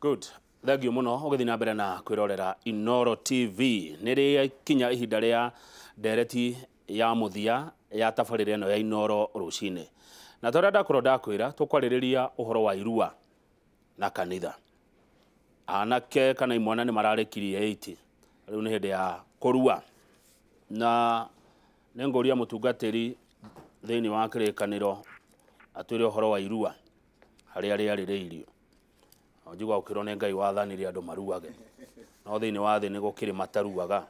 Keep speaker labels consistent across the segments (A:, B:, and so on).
A: good thengio muno ugithi na mbere na kwirorera inoro tv niri kinya ihinda ria ndereti ya muthia ya tabarira ino ya inoro rucine na toria ndakorwo ndakwira tukwaririria uhoro wa irua na kanitha anake kana imwana ni mararekirie 80 riu ni hindi ya kurua na nä ngå ria må tungatä ri thä inä wa kä rä kanä ro atwä re å horo wa irua harä a rä arä rä irio no njiguaga kä rwo nä ngai wathani andu andå maruage no thä inä wa thä nä gå kä rä mataruaga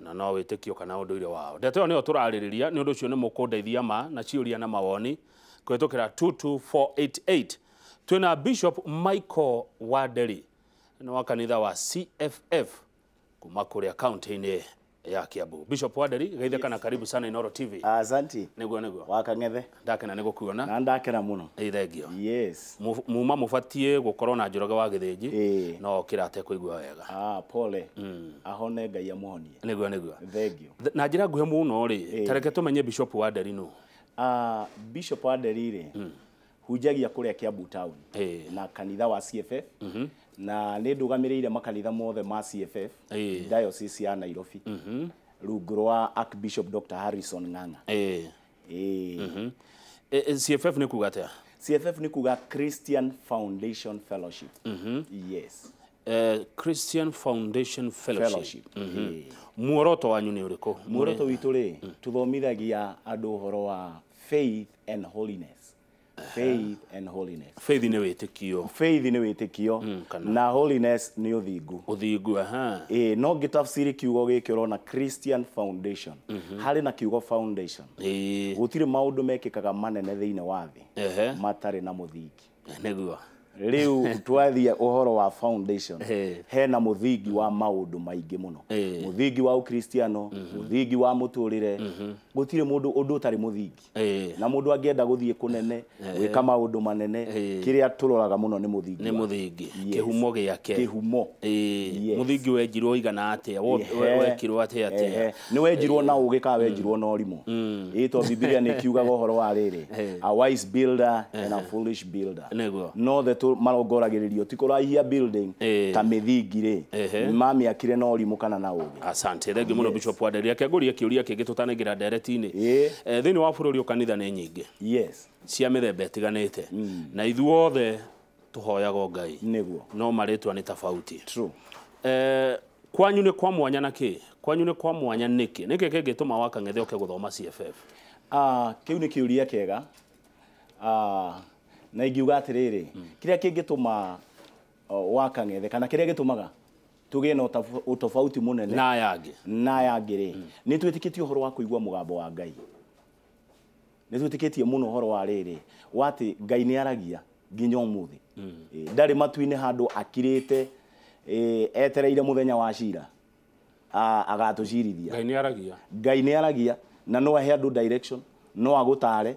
A: na no wä tä kio kana å ndå ire wao ndeto ä yo nä yo tå rarä rä ria nä å ndå å cio nä må kå ndeithia ma na ciuria ria na mawoni kå tå kä ra 22488 twä bishop michael wanderi nä wa kanitha wa cff kuma kå rä a kauntä-inä ya Kiambu Bishop Waderi geitheka kana karibu sana Inoro TV asante niguo niguo wakang'ethe ndakena niguo kuona na ndakena muno ĩ thengio yes muma mubatie gukorwo na njoroge wa githinji no kirate kuigwa wega ah pole mm. ahone ngai amuhonie niguo niguo thengio na njira nguhe muno ri tareke tumenye Bishop Waderi no ah Bishop Waderi ri mm. hunjagia kuria Kiambu town hey. na kanitha wa CFF Mhm. mm
B: na nä ndå gamä rä ire makanitha mothe ma cff diocese ya nairobi mhm. rungu rwa archbishop dr harrison ng'ang'a mhm.
A: cff nä kuga atä
B: cff nä kuga christian foundation fellowship mm yes
A: Uh, Christian Foundation Fellowship. Fellowship. Mm -hmm. yeah. Muoroto wanyu ni uriku? Muoroto
B: witu ri mm. tuthomithagia andu horo wa faith and holiness faith and holiness
A: faith ni wä faith ni wä mm,
B: na holiness ni uthingu uthingu å thingu aha e, no ngä tafsiri kiugo gä kä christian foundation mm -hmm. harä na kiugo foundation gå e. tirä maå ndå mekä manene thä wathi wa thä matarä na må thingi rä u twathia å horo wa foundation hena må thingi wa maå ndå maingä må no må thingi wa ukristiano må mhm. thingi wa må tå rä re mhm. gå tirä må ndå å ndå å tarä må thingi na må ndå angä enda gå thiä kå nene gwä ka maå mm. ndå manene kä rä a tå roraga må no nä må
A: kihumo nä gä ake kä thingi wenjirwo igana atä wekirwo nä wenjirwo na å
B: gä kaa wenjirwo na å rimå mm. bibilia nä kiugaga å horo wa rä rä a wise builder and a foolish builder no the marongoragĩrĩrio ti kũraihia
A: building ta eh. mĩthingi rĩ nĩ
B: mamĩakire na ũrimũ kana na ũgĩ
A: asante thengi muno bishop wa nderi reke ngũrie kĩũria kĩngĩ tũtanaingĩra ndereti-inĩ eh. eh, thĩinĩ wa bũrũri ukanitha kanitha nyinge yes cia mĩthemba ĩtiganĩte hmm. na ithuothe tuhoyaga ngai nĩguo no maritwa ni tofauti true eh kwanyu ni kwa mwanya na kĩ kwanyu ni kwa mwanya nĩkĩ nĩkĩ kĩngĩtũma wakang'ethe ũke guthoma cff ah kĩu nĩ kĩũria kĩega
B: ah na ingiuga atiriri kiria kingituma wakang'ethe kana kiria gitumaga tugie na må munene na yangi na yangi ri ni å uhoro wa kuigua mugambo wa ngai ni no muno uhoro wa riri wati ngai ni aragia nginya ndarä mm. ndari matuini handu akirite etereire muthenya wa cira agatå cirithia ngai nä aragia na no ahe andu direction no agutare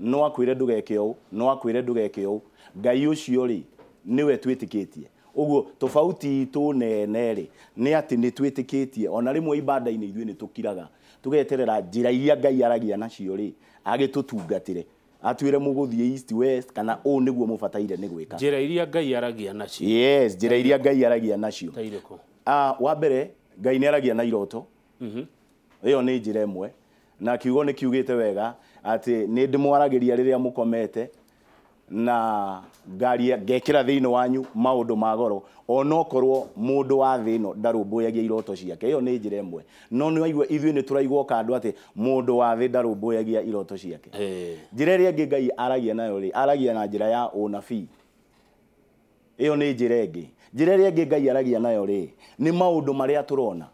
B: no akwire ndugeke ũũ no akwire ndugeke ũũ ngai ũcio rĩ nĩwe twĩtĩkĩtie ũguo tofauti itu nene rĩ nĩ atĩ nĩ twĩtĩkĩtie ona rĩmwe ibada-inĩ ithuĩ nĩ tũkiraga tũgeterera njĩra iria ngai aragia nacio rĩ agĩtũtungatĩre atwĩre mũgũthiĩ east west kana ũũ nĩguo mũbataire nĩ gwĩka
A: njĩra iria ngai aragia nacio yes njĩra iria ngai
B: aragia nacio ah wa mbere ngai nĩ aragia na iroto mhm. ĩyo mm -hmm. nĩ njĩra ĩmwe na kiugo nä kiugä wega atä nä ndä mwaragä rä rä a må komete na ngaria ngekira thiini wanyu maundu magoro onokorwo mundu wa thino ndarumbuyagia iroto ciake iyo ni njira imwe no ni waigua ithuĩ nĩ tũraigua kandũ atĩ mũndũ wa thĩ ndarũmbũyagia iroto ciake njĩra ĩrĩa ĩngĩ ngai aragia nayo rĩ aragia na njĩra ya ũnabii ĩyo nĩ njĩra ĩngĩ njĩra ĩrĩa ĩngĩ ngai aragia nayo rĩ nĩ maũndũ marĩa tũrona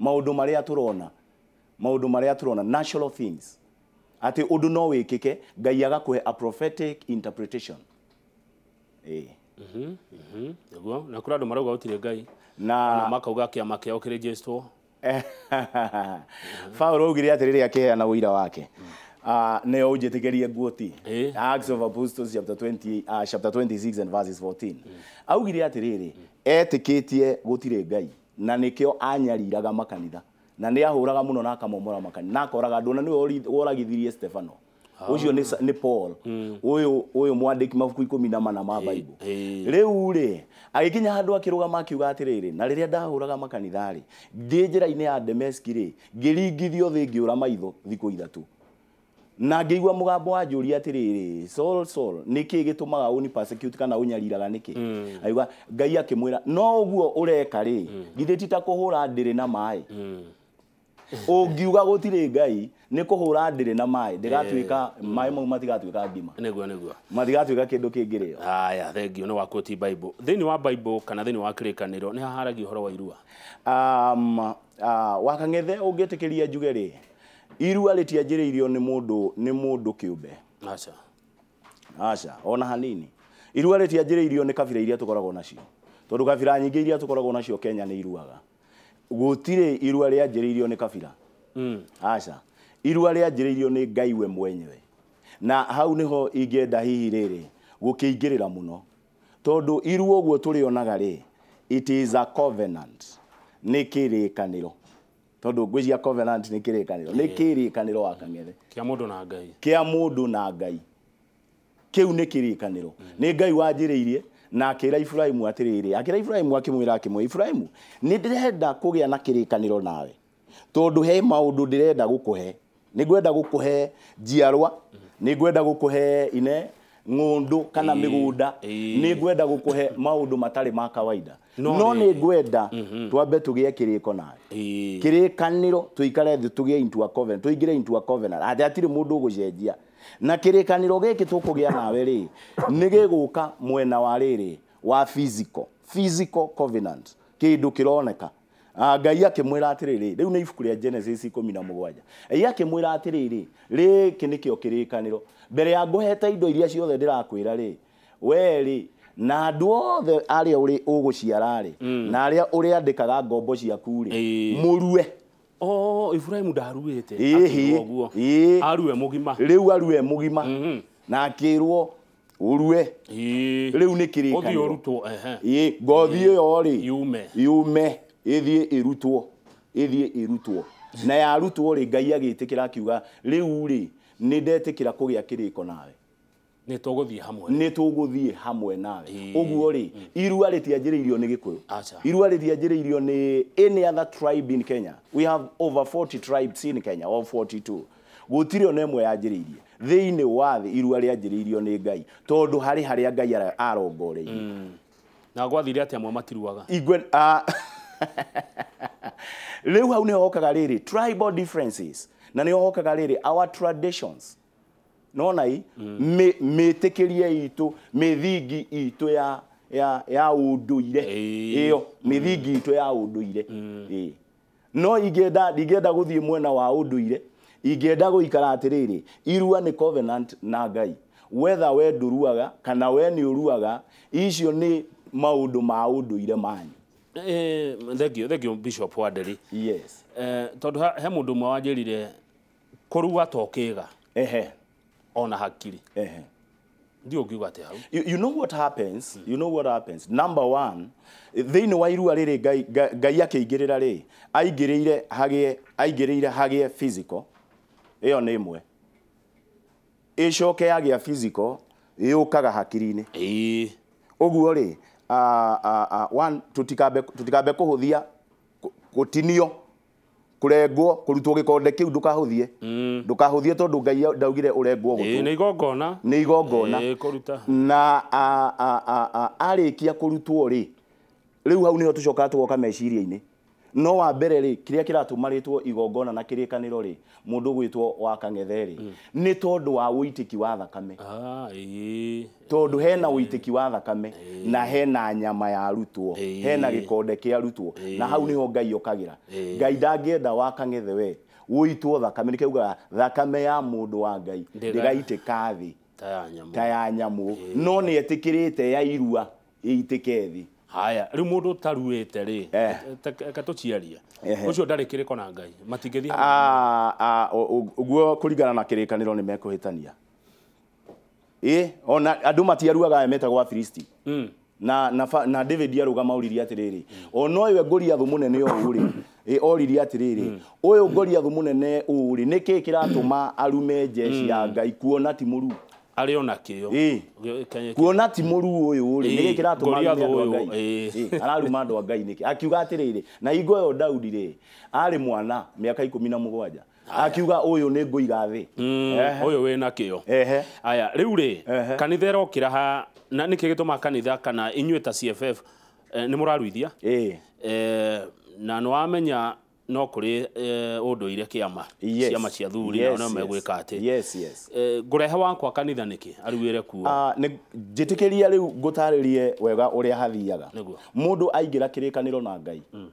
B: maũndũ marĩa tũrona maudu maria turona natural things ati undu no wikike ngai agakuhe a prophetic interpretation eh
A: mhm mhm niguo na kura andu marauga gutire ngai na makauga kiama jesto kiri jesu
B: Paulo augire atiriri na wira wake mm. ah ne njitigerie nguoti eh? Acts of Apostles chapter 20 uh, ah, chapter 26 and verses 14 mm. augire atiriri mm. etikitie gutire ngai na nikio anyariraga makanitha mm na nä ahåraga muno na akamomora makani na akoraga andå na nä woragithirie stefano ucio ah. nä paul uyu hmm. uyu mwandiki mabuku ikumi na mana ma baibu riu ri agikinya handu akirugama akiuga atiriri na riria ndahuraga makanithari ndi njira-ini ya demeski ri ngiringithio thi ngiura maitho thiku ithatu na ngĩigua mũgambo wa njũria atĩrĩrĩ sol sol nĩkĩ gĩtũmaga ũni persecute kana ũnyariraga nĩkĩ mm. aigua ngai akĩmwĩra no ũguo ũreka rĩ mm. githĩ ti ta kũhũra ndĩrĩ na maĩ mm ungiuga gutire ngai nä kå hå ra na mai ndägatuä ka eh. maä mau matigatuä ka
A: ngima näguo näguo matigatuä ka kä ndå kä ngä rä o aya thengio nä wakå bible thä wa bible kana thä wa kä rä kanä nä haharagia wa irua um, uh, wakang'ethe å ngä tä kä ria njuge rä
B: irua rä tianjä rä irio nä må ndå kä umbe aca aca ona hanini irua rä tianjä rä irio nä kabira iria tå koragwo nacio tondå kabira nyingä iria tå koragwo nacio kenya nä iruaga gutire irua jiririo ni kabira mm. aca irua jiririo ni ngai we mwenyewe na hau niho ingienda hihi riri gukiingirira muno tondu irua uguo turionaga ri it is a covenant ni kirikaniro tondu a covenant ni kirikaniro ni kirikaniro wa kang'ethe
A: kia mundu na ngai
B: kia mundu na ngai kiu ni kirikaniro hmm. ni ngai wanjiriirie na akira Ibrahimu atiriri akira Ibrahimu akimwira akimwe ni ndirenda kugia na kirikaniro nawe tondu he maundu ndirenda gukuhe ningwenda gukuhe njiarwa ningwenda gukuhe ine ng'undu kana migunda ningwenda gukuhe maundu matari ma kawaida no -hmm. twambe tugie kiriko nawe kirikaniro tuikare thi tugie into a covenant tuingire into a covenant atiri mundu ugucenjia na kirikaniro giki tukugia nawe ri ni giguka mwena wa riri wa physical physical covenant kindu kironeka ah, ngai akimwira atiriri riu ni ibuku ria genesis ikumi na mugwanja ei akimwira atiriri riki nikio kirikaniro mbere ya nguhete indo iria ciothe ndirakwira ri we ri na andå othe aria ciara ri mm. na andä kaga ngombo ciaku ri murue o
A: oh, Ibrahimu ndaruĩte ũguo aruwe mũgima rĩu aruwe
B: mũgima mm-hmm. na akĩrwo urue rĩu nĩ kĩrĩkanĩro ngothi ĩyo rĩ yume ĩthiĩ ĩrutwo ĩthiĩ ĩrutwo na yarutwo rĩ ngai agĩtĩkĩra akiuga rĩu rĩ nĩ ndetĩkĩra kũgĩa kĩrĩko nawe nä hamwe nä hamwe nawe å ri irua rä tianjä rä irio nä gä kå irua rä tianjä rä irio nä any other tribe in kenya we have over 40 tribes in kenya or 42 gutire tirä ona ä mwe yanjä rä irie thä inä irua rä anjä irio nä ngai tondu hari hari ngai ngai
A: mm. na gwathire atia mwa matiruaga
B: igwe u hau nä hokaga riri tribal differences na ni hokaga riri our traditions nona i mm. me me, itũ mĩthingi ito ya ya ya uduire ũndũire ĩyo mm. mĩthingi ito ya ũndũire mm. ĩĩ no igeda digeda guthi mwena wa ũndũire ingĩenda gũikara atiriri irua ni covenant na ngai whether we ndũruaga kana we ni uruaga icio ni maũndũ ma ũndũire manyu
A: eh, thank you thank you bishop wadeli yes eh, tondũ he mũndũ ũmwe wanjĩrire kũrua to kĩga ehe ona hakiri ehe ndio ngiuga te hau you, know what happens mm. you know what happens number one
B: thĩinĩ wa irua rĩrĩ ngai akĩingĩrĩra ri aingĩrĩire hagie aingĩrĩire hagie physical ĩyo nĩ ĩmwe ĩcoke yagĩa physical yukaga yũkaga hakiri-inĩ ĩĩ ũguo tutikabe tũtikambe kũhũthia gũtinio kurengwo kurutwo gikonde kiu ndukahuthie mm. ndukahuthie tondu ngai ndaugire urengwo gutu ni
A: igongona ni igongona
B: na arikia kurutwo ri riu hau niho tucokaga tugoka meciria-ini no wa mbere rä kä rä a kä ratå marä igongona na kä rä kanä rä må ndå gwä two wa kang'ethe rä mm. nä tondå wa wå itä ki wa thakame ah, tondå hena wå itä ki wa thakame na hena nyama ya arutwo hena gä konde kä arutwo na hau nä ho ngai okagä ra ngai ndangä enda wa kang'ethe we wå itwo thakame nä kaugaga thakame ya må ndå wa ngai ndä gaitä ka thä ta ya nyamå no nä etä kä rä te ya irua ä itä kethä
A: haya rä må ndå taruä te rä eh. ka tå ciaria å eh, eh. cio ndarä kä rä ko na ngai matingä thiä
B: å ah, ah, guo kå ringana na kä rä kanä ro nä mekå hä tania ä ona andå matiaruaga metagwo afilisti mm na na, na David ruga oririe atiriri hmm. ono iwe athu munene uri e oririe atiriri uyu athu munene uri niki kiratuma arume jeshi ya hmm. Ngai kuona ti muru
A: arä ona kä o kuona
B: ti må ruu å yå rä nä gä kä ratå araruma andå a ngai nä kä akiuga atä rä rä na hingo ä yo daudi rä arä mwana mä aka ikå mi na må gwanja akiuga å yå nä ngå iga thä
A: å yå wä na kä o aya rä u rä kanitha kä raha na nä kä gä tå ma kanitha kana inyuä ta cff eh, nä må raruithia eh, na nä wamenya no kuri unduire eh, kiama ciama cia thuri na no megwika ati eh, ngurehe wakwa kanitha niki aruire kuo ah,
B: jitikiria riu ngutaririe wega uria hathiaga mundu aingira kirikaniro na ngai mm.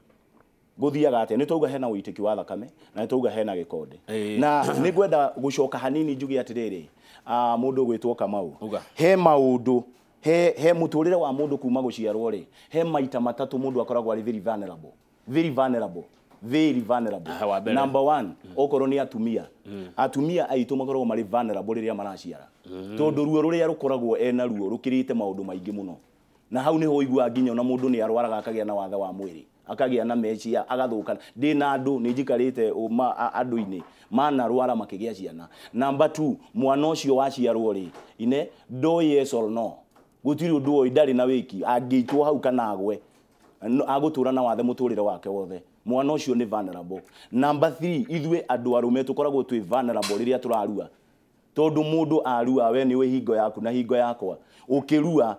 B: guthiaga ati nä twauga hena witiki wa thakame na nä twauga hena gikonde na nä ngwenda gå coka hanini njuge atä rä rä må ndå gwä he maå ndå he, he må tå rä re wa må ndå kuma gå ri he maita matatå må ndå akoragwo arä very vulnerable very vulnerable very vulnerable ah, number one mm. okoro ni atumia mm. atumia aitå makoragwo marä vulnerable rä rä a maraciara
A: mm. tondå
B: ruo rå rä a rå ena ruo rå kä rä te maå na hau ni hoigu igua nginya na må ni nä arwaraga akagä na watha wa mwä rä akagä a na mechia agathå kana ndä na andå nä njikarä te andå-inä manarwara makä gä a ciana number tu mwana å cio waciarwo rä ine do yes or no å ndå oä ndarä na wä ki hau kana agwe agå tå ra na wathe må wake wothe mwana ucio ni vulnerable number 3 ithwe andũ arume tukoragwo twĩ vulnerable riria turarua tondå må ndå arua we nä we hingo yaku na hingo yakwa å kä rua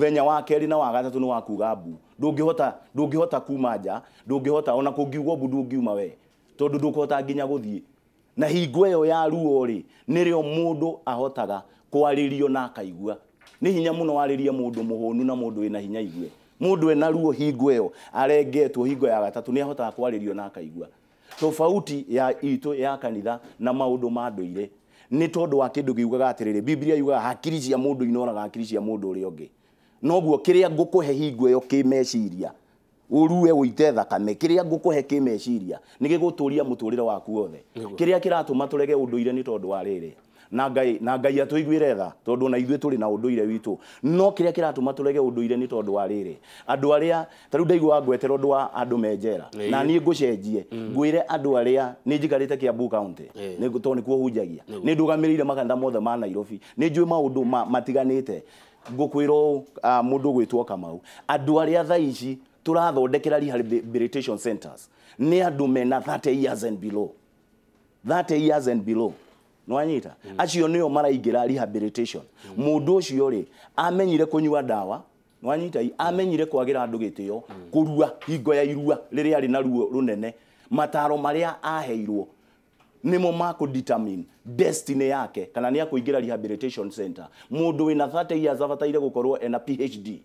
B: thenya wa kerä na wa gatatå nä wakuga mbu ndå ngä hota kuma nja ndungihota ona kå bu ndungiuma we tondå ndå nginya gå thiä na hingo ä yo ya ruo ri nä rä o må ndå ahotaga kwarä rio na akaigua nä hinya må no warä muhonu må ndå må hå nu na må ndå na hinya igue mudwe na ruo hingo iyo arengetwo hingo ya gatatu ni ahotaga kwaririo na akaigua tofauti ya ito ya kanitha na maundu ma nduire nä tondå wa kä ndå gä ugaga atä biblia yugaga hakiri cia må ndå inoraga hakiri cia må ndå å rä a å ngä noguo kä rä a ngå kå he hingo ä yo kä meciria uruwe uite thakame kiria ngukuhe kimeciria ni giguturia muturire waku othe kiria kiratuma turege unduire ni tondu wa riri na ngai na ngai atuiguire tha tondu na ithuĩ turi na unduire witu no kiria kiratuma turege unduire ni tondu wa riri andũ aria taru ndaigu wa ngwetera ndu wa andũ mejera na niĩ ngũcenjie mm. ngwĩre andũ arĩa nĩ njikarĩte Kiambu County ni tondũ nĩkuo hunjagia nĩ ndũgamĩrĩire makanda mothe ma Nairobi ni njwe maũndũ matiganĩte ngũkwĩra ũũ ah, mũndũ ũgwĩtwo Kamau andũ aria thaa turathondekera rehabilitation centers nä andå mena 30 years and below 30 years and below nwanyita mm. acio nio maraingira rehabilitation mundu mm. ucio ri amenyire kunywa dawa nwanyita amenyire mm. kwagira andu gitio mm. kurua hingo ya irua riri ari na ruo runene mataro maria aheirwo nimo mako determine destiny yake kana ni akuingira rehabilitation center mundu wina 30 years avataire gukorwo ena PhD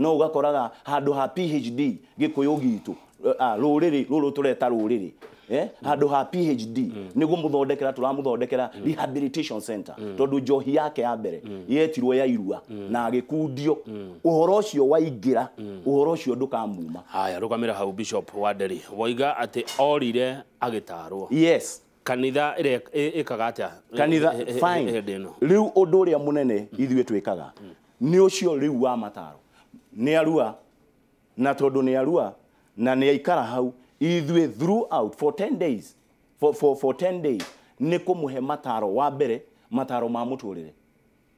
B: no ugakoraga handu ha PhD gikuyu gitu ah, ruriri ruru tureta ruriri eh, handå ha PhD nä muthondekera må thondekera tå ramå thondekera rehabilitation center mm. tondå njohi yake ya mbere mm. yetirwo ya irua mm. na agä kundio å horo å cio waingä ra
A: å horo å cio ndå haya rå gamä hau bishop wanderi waiga ate orire agitarwo yes kanitha ĩkaga atĩa kanitha fine
B: riu ũndũ ũrĩa mũnene ithuĩ twĩkaga nĩ ũcio wa mataro ni arua na tondå ni arua na ni aikara hau ithwe throughout for 10 days for, for, for 10 days ni kå må mataro wa mbere mataro ma muturire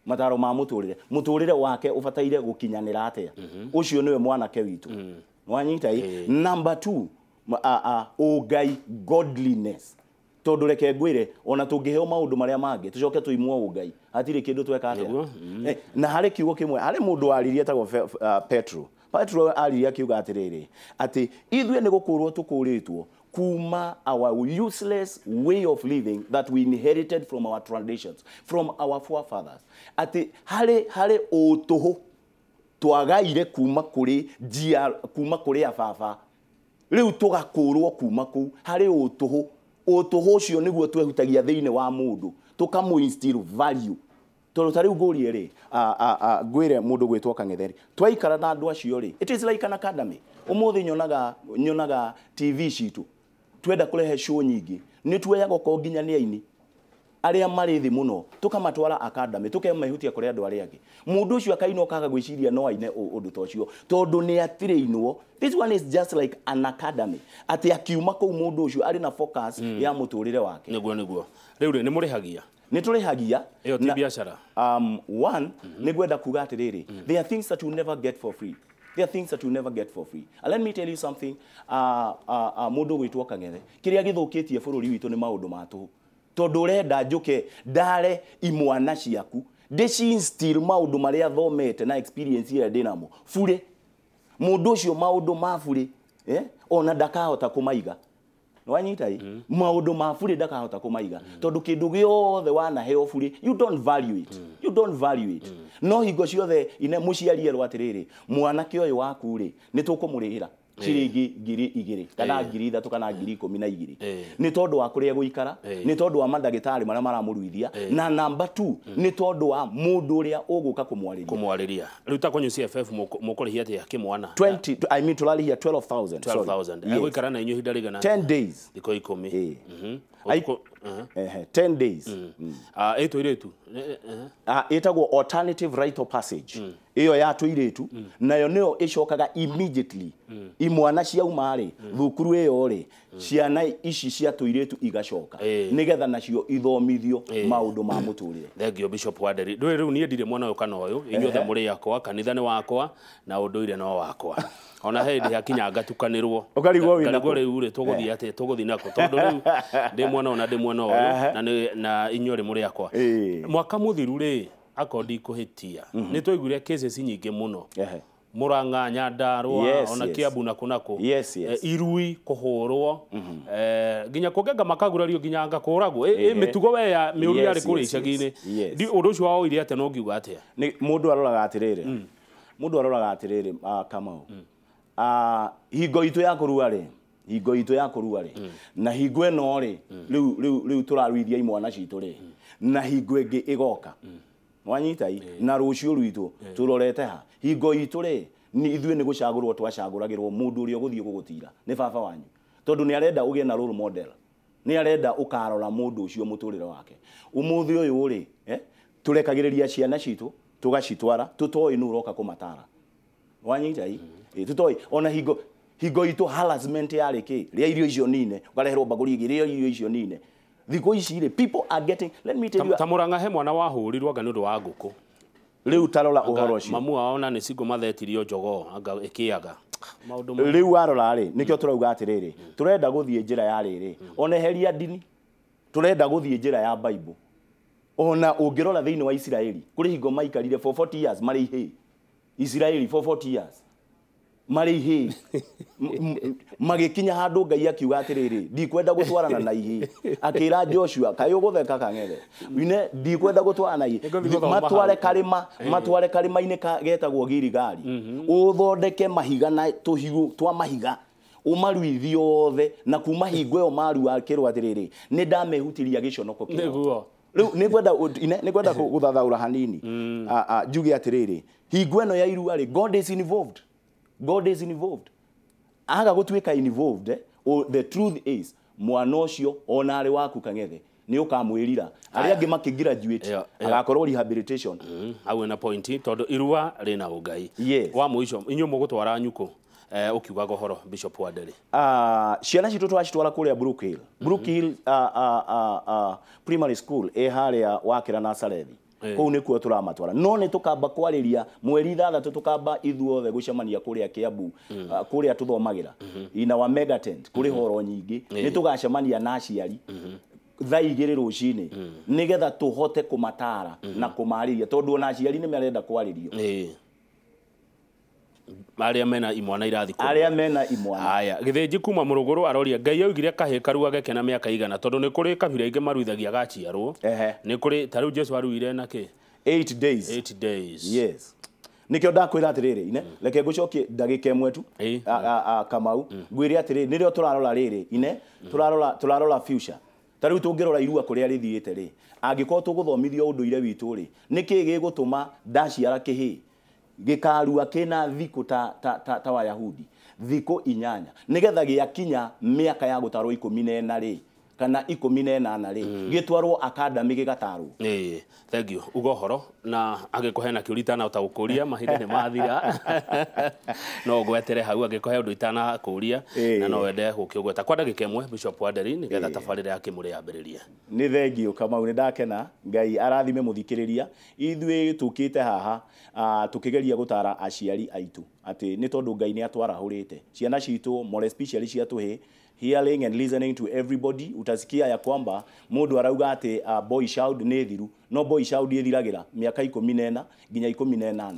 B: mataro ma muturire muturire wake ubataire gukinyanira gå kinyanä ra atä a å mhm. witu nä we mwanake witå mm. wanyita eh. number two uh, uh, å godliness tondu reke ngwire ona tungiheo maundu maria mangi tucoke tuimwo ungai hatire kindu tweka atia mm. eh, na hari kiugo kimwe hari mundu aririe tagwo uh, Petro Petro aririe akiuga atiriri ati ithwe ni gukurwo tukuritwo kuma our useless way of living that we inherited from our traditions from our forefathers ati hari hari utuhu twagaire kuma kuri kuma kuri ababa riu tugakũrwo kuma kuu harĩ ũtũhũ utuho ucio niguo twehutagia thiini wa mundu tukamu instill value tondå tarä u ngå rie rä ngwä re må ndå gwä two kang'etheri twaikara na andå acio rä it is like an academy å nyonaga nyonaga tv citå twenda kå rehe show nyingä nä tuoyaga ko nginya nä aini aria mari thi muno tukamatwara academy tukemahutia kuri andu aria angi mundu ucio akaino kaga gwiciria no aine undu tocio tondu ni atrainwo this one is just like an academy ati akiuma kuu mundu ucio ari na focus mm. ya muturire wake niguo
A: niguo riu ni murihagia ni
B: turihagia
A: iyo ti biashara
B: um one mm -hmm. ni gwenda kuga atiriri mm. there are things that you never get for free there are things that you never get for free and uh, let me tell you something uh, uh, uh, mundu gwitwo kang'ethe kiria githukitie bururi witu ni maundu matu tondu urenda ke ndare imwana ciaku ndå marä a thomete na experience må ndå å cio maå ndå ma burä eh? ona ndakahota kũmaiga wanyita ĩ mm. maũndũ ma burä ndakahota kũmaiga mm. tondå kä ndå othe wanaheo burä you don't value it mm. you don't value it mm. no hingo ciothe ine må ciari atä rä rĩ mwanake å yå waku rĩ nä tå kå må rä hä ra ciringi eh. ngiri igiri eh. kana ngiri ithatu kana ngiri ikumi na igiri eh. nä tondå wa kå rä ni nä tondå wa mandagätarä marä a maramå ruithia na namba tu hmm. nä tondå wa må ndå å rä a å gå ka kå mwarä kå
A: mwarä ria rä u ta kwanyu cff må 12000 rä hia atä kä mwana rarä ikara na inyu ihinda rä gana thikå uh -huh. Ehe,
B: eh, 10 days. Mm. Mm.
A: Ah ĩtwo iretu. Eh, eh,
B: ah ĩtagwo alternative rite of passage. Mm. Iyo yatwo iretu nayo nĩyo ĩcokaga immediately imwana ciauma rĩ thukuru ĩyo rĩ Mm. ciana ici cia tuiretu igacoka
A: eh. nigetha
B: nacio ithomithio eh. maundu ma muturire
A: you bishop waderi ndå rä u niä ndirä mwana å kana å yå inyuothe må rä akwa kanitha nä wakwa na å ndå ire no wakwa ona he hakinya ngatukanä rwo ngarigwo rä u rä tågå thiä eh. atä tågå thiä nako tondå rä u ndä mwana å na mwana å na inyo rä må rä akwa mwaka må thiru rä akorwo ndikå hä tia mhm. nä twaiguire cases nyingä må no muranga nyandarwa yes, ona yes. kiabu na kunako yes, eh, yes. Mm-hmm. Eh, irui kuhurwo mm -hmm. e, ginya kugega makagurario ginya ngakuragwo e, eh, e, eh, mitugo we ya miuri yes, yari kuri icagi-ini yes, yes. ndi undu ucio wao ire ate no ngiuga atia
B: ni mundu aroraga atiriri mm. aroraga atiriri uh, ah, kama mm. uh, hingo itu ya kurua ri hingo itu ya kurua ri mm. na hingo no mm. ri riu turaruithia imwana citu ri mm. na hingo ngi igoka mm mwanyita i eh. na rucio rwitu eh. turorete ha hingo itu ri ni ithuĩ ni gũcagũrwo twacagũragĩrwo mundu uri oguthie gugutira ni baba wanyu tondu ni arenda uge na role model ni arenda ũkarora mundu ucio muturire wake ũmũthĩ uyu rĩ eh? tũrekagĩrĩria ciana citũ tũgacitwara tũtoĩ nũ ũroka kũmatara wanyitai mm. Eh, tutoi ona hingo hingo itũ harassment yari kĩ ria irio icio nine ũkareherwo mbagũri igĩrĩa
A: irio icio nine thikå ici rä people are getting let me tell you ta må rangahe mwana wa anga nä å ndå wa ngå kå rä u tarora å horo ũcio mamu wao na nä cingo mathetirio njogoo anga ä kä aga rä u
B: warora rä nä kä o tå rauga atä rä rä tå renda gå thiä njä ra ya rä rä oneheria ndini tå renda gå thiä njä ra ya bible ona å ngä rora thä inä wa isiraeli kå rä hingo maikarire for 40 years marä ihä isiraeli for 40 years marä ihä kinya handå ngai akiuga atä rä rä ndikwenda gå twarana na ihä akä ra joshua kaä å gå theka kang'ethe ine ndikwenda gå twarana ihä matware karä matware karä ma-inä getagwo girigari å mhm. thondeke mahiga na tå twa mahiga umaruithie othe na kuma hingo ĩyo atä rä rä nä ndamehutiria gĩconoko kĩo rĩu nĩngwenda gũthathaũra hanini mm. njuge atĩrĩrĩ hingo ĩno no irua rĩ god is involved God is involved aga gutwika involved eh? o the truth is mwana ucio ona ari waku
A: kangethe nä å kamwä arä angä makä graduate agakorwo rehabilitation mm-hmm. awe na point tondå irua rä na å ngai wa må icio inyuä må gå twara nyukå å eh, kiugaga å horo bishop wanderä
B: ah, ciana citå brook hill rä a brookhill mm-hmm. brookhill ah, ah, primary school ä harä a wakä ra nasarethi Eh. kå u nä kuo tå ramatwara no nä tå kamba kwarä ria mweri ithathatå tå kamba ithuothe gå cemania kå rä a kä ambu mm. ah, kå rä a tå thomagä ra mm-hmm. ina wa megatent kå rä mm-hmm. horo nyingä eh. nä tå gacemania na aciari
A: mm-hmm.
B: thaa igä rä rå cinä mm. nä getha tå hote kå matara na kå marä ria tondå ona aciari nä marenda kwarä rio eh
A: aria mena imwana irathi kå aria mena imwana aya githinji kuma muruguru aroria ngai augire kahä karuage kena mä aka igana tondå nä kå rä kabira ingä maruithagia gaciarwo nä kå rä ta rä u jesu aruire na kä
B: nikä o ndakwä ra atä rä rä ine mm. reke ngå cokie ndagä ka ä mwe tu kamau mm. ngwä re atä rä nä rä o tå rarora rä rä ine mm. tå rarora ta rä u tå ngä rora irua kå rä a rä thiä te rä angä korwo tå gå thomithio å ndå ire witå rä nä kä gä gå tå ma ndaciara kä hä gikarua kina thiku ta ta, ta, ta wayahudi thiku inyanya nigetha giakinya miaka ya gutarwo ikumi na ena ri kana ikumi na nana ri mm. gitwarwo akadami gigatarwo
A: hey, thank you ugo horo na agikuhena kiuritana uta gukuria mahinda ni mathira no gwetere hau agikuhe undu itana kuria hey. na no wende gukiugweta kwa dagika mwe bishop Wanderin nigetha hey. tabarira ya kimuri yambiririe
B: ni thengio kamau ni ndakena ngai arathime muthikiriria kä tukite haha uh, tukigeria gutara aciari aitu ati ni tondu ngai ni te ciana citu more hä hearing and listening to everybody utasikia ya kwamba mudu arauga ati uh, ah, boy child ni thiru no boy child ithiragira miaka 14 nginya 18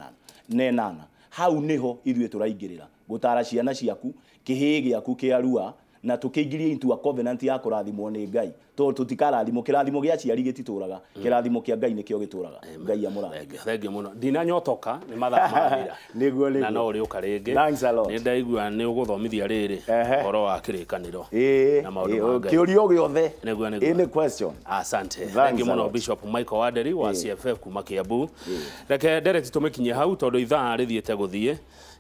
B: nana hau niho ithuĩ turaingirira gutara ciana ciaku kihigi yaku kiarua na tukiingirie into a covenant ya kurathimwo ni ngai to tutikara tutikarathimwo kirathimo gya ciari gitituraga mm. kirathimo kia ngai nikio gituraga ngai
A: ya amurathime thengiå må no ndinanyotoka nä mathaa mathira niguo na no ri rä å ka rä ngä nä ndaigua nä å gå thomithia rä horo wa kirikaniro rä kanä na maå kä å ria å gä othe asante thengiå må no bishop michael waderi wa cff kuma kä ambu reke ndereti tå mä kinyie hau tondå ithaa rä thiä te gå thiä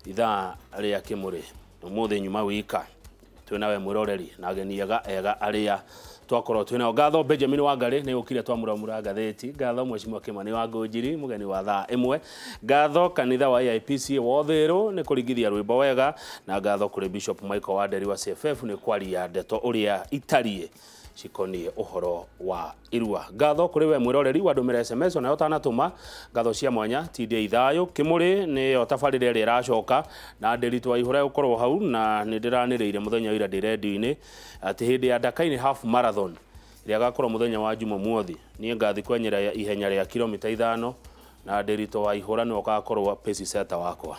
A: ithaa rä a kä må rä må thä nyuma wika we mwiroreri na ageni ega ega aria twakorwo twinao ngatho benjamin wangarä nä gå kire twamuramura ngathäti ngatho mwecimwa kä mani wa ngånjiri må geni wa thaa ä mwe ngatho kanitha wa aipc wothä rå nä kå ringithia rwä mbo wega na ngatho kå rä bishop michael wanderi wa cff nä kwaria ndeto å rä a itariä cikonie uhoro wa irua ngatho kuri we mwiroreri wa ndumire sms nayo tanatuma ngatho cia mwanya tindia ithayo kimuri niyo tabarira iria iracoka na ndiritu wa ihura gukorwo hau na nindiraniriire muthenya ira ndi redio-ini ati hindi ya ndakaini half marathon iria gakorwo muthenya wa juma mwothi nie ngathi kwenyera ihenya rĩa kilomita ithano na ndirito wa ihura niwe gakorwo pace setter wakwa